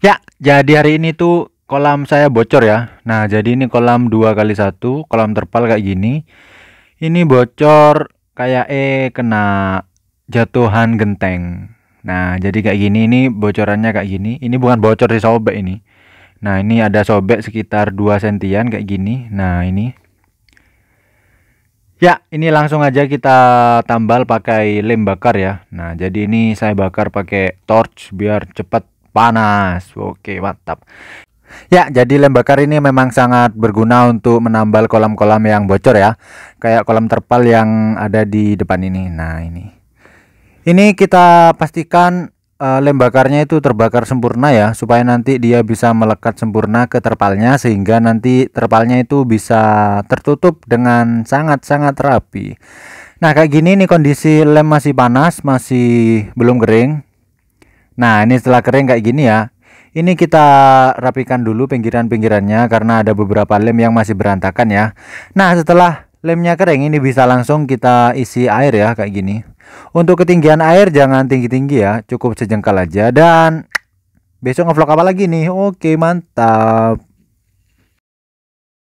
Ya, jadi hari ini tuh kolam saya bocor ya. Nah, jadi ini kolam dua kali satu kolam terpal kayak gini. Ini bocor kayak eh kena jatuhan genteng. Nah, jadi kayak gini ini bocorannya kayak gini. Ini bukan bocor di sobek ini. Nah, ini ada sobek sekitar 2 sentian kayak gini. Nah, ini Ya, ini langsung aja kita tambal pakai lem bakar ya. Nah, jadi ini saya bakar pakai torch biar cepat panas. Oke, mantap. Ya, jadi lem bakar ini memang sangat berguna untuk menambal kolam-kolam yang bocor ya. Kayak kolam terpal yang ada di depan ini. Nah, ini. Ini kita pastikan uh, lem bakarnya itu terbakar sempurna ya supaya nanti dia bisa melekat sempurna ke terpalnya sehingga nanti terpalnya itu bisa tertutup dengan sangat-sangat rapi. Nah, kayak gini nih kondisi lem masih panas, masih belum kering. Nah ini setelah kering kayak gini ya ini kita rapikan dulu pinggiran-pinggirannya karena ada beberapa lem yang masih berantakan ya nah setelah lemnya kering ini bisa langsung kita isi air ya kayak gini untuk ketinggian air jangan tinggi-tinggi ya cukup sejengkal aja dan besok ngevlog apa lagi nih oke mantap